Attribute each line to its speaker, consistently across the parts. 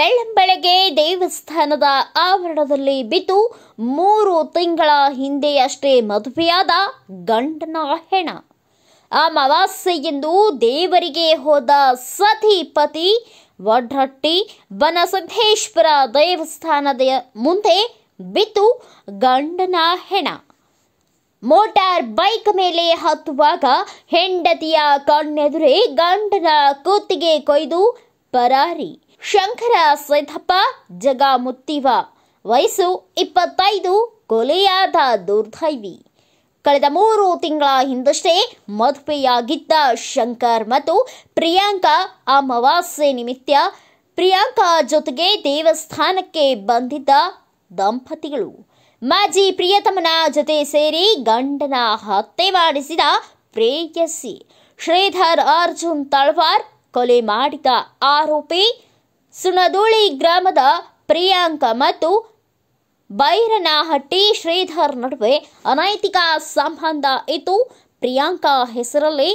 Speaker 1: ಬೆಳ್ಳಂಬೆಳಗ್ಗೆ ದೇವಸ್ಥಾನದ ಆವರಣದಲ್ಲಿ ಬಿದ್ದು ಮೂರು ತಿಂಗಳ ಹಿಂದೆಯಷ್ಟೇ ಮದುವೆಯಾದ ಗಂಡನ ಹೆಣ ಎಂದು ದೇವರಿಗೆ ಹೋದ ಸತಿಪತಿ ವಡ್ರಟ್ಟಿ ಬನಸಿದ್ದೇಶ್ವರ ದೇವಸ್ಥಾನದ ಮುಂದೆ ಬಿದ್ದು ಗಂಡನ ಹೆಣ ಮೋಟಾರ್ ಬೈಕ್ ಮೇಲೆ ಹತ್ತುವಾಗ ಹೆಂಡತಿಯ ಕಣ್ಣೆದುರೇ ಗಂಡನ ಕೂತಿಗೆ ಕೊಯ್ದು ಪರಾರಿ ಶಂಕರ ಜಗ ಮುತ್ತಿವ ವಯಸ್ಸು ಇಪ್ಪತ್ತೈದು ಕೊಲೆಯಾದ ದುರ್ದೈವಿ ಕಳೆದ ಮೂರು ತಿಂಗಳ ಹಿಂದಷ್ಟೇ ಮದುವೆಯಾಗಿದ್ದ ಶಂಕರ್ ಮತ್ತು ಪ್ರಿಯಾಂಕಾ ಅಮಾವಾಸ್ಯೆ ನಿಮಿತ್ತ ಪ್ರಿಯಾಂಕಾ ಜೊತೆಗೆ ದೇವಸ್ಥಾನಕ್ಕೆ ಬಂದಿದ್ದ ದಂಪತಿಗಳು ಮಾಜಿ ಪ್ರಿಯತಮನ ಜೊತೆ ಸೇರಿ ಗಂಡನ ಹತ್ಯೆ ಮಾಡಿಸಿದ ಪ್ರೇಯಸಿ ಶ್ರೀಧರ್ ಅರ್ಜುನ್ ತಳವಾರ್ ಕೊಲೆ ಮಾಡಿದ ಆರೋಪಿ ಸುನದೋಳಿ ಗ್ರಾಮದ ಪ್ರಿಯಾಂಕ ಮತ್ತು ಬೈರನಹಟ್ಟಿ ಶ್ರೀಧರ್ ನಡುವೆ ಅನೈತಿಕ ಸಂಬಂಧ ಇತ್ತು ಪ್ರಿಯಾಂಕಾ ಹೆಸರಲ್ಲಿ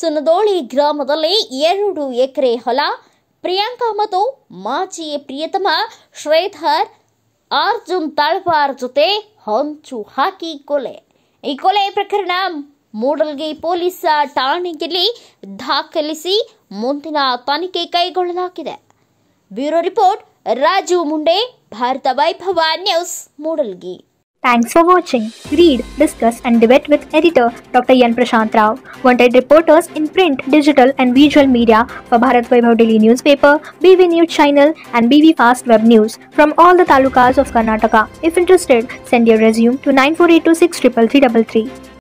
Speaker 1: ಸುನದೋಳಿ ಗ್ರಾಮದಲ್ಲಿ ಎರಡು ಎಕರೆ ಹೊಲ ಪ್ರಿಯಾಂಕ ಮತ್ತು ಮಾಜಿ ಪ್ರಿಯತಮ ಶ್ರೀಧರ್ ಅರ್ಜುನ್ ತಳ್ವಾರ್ ಜೊತೆ ಹಂಚು ಹಾಕಿ ಕೊಲೆ ಈ ಕೊಲೆ ಪ್ರಕರಣ ಮೂಡಲ್ಗಿ ಪೊಲೀಸ್ ಠಾಣೆಯಲ್ಲಿ ದಾಖಲಿಸಿ ಮುಂದಿನ ತನಿಖೆ ಕೈಗೊಳ್ಳಲಾಗಿದೆ bureau report Raju Munde Bharat Vaibhav news Mudalgi
Speaker 2: Thanks for watching. Read, discuss, and debate with editor Dr. Yan Prashant Rao. Wanted reporters in print, digital, and visual media for Bharat Vaibhav Daily newspaper, BV News channel, and BV Fast Web News from all the talukas of Karnataka. If interested, send your resume to 9482633333.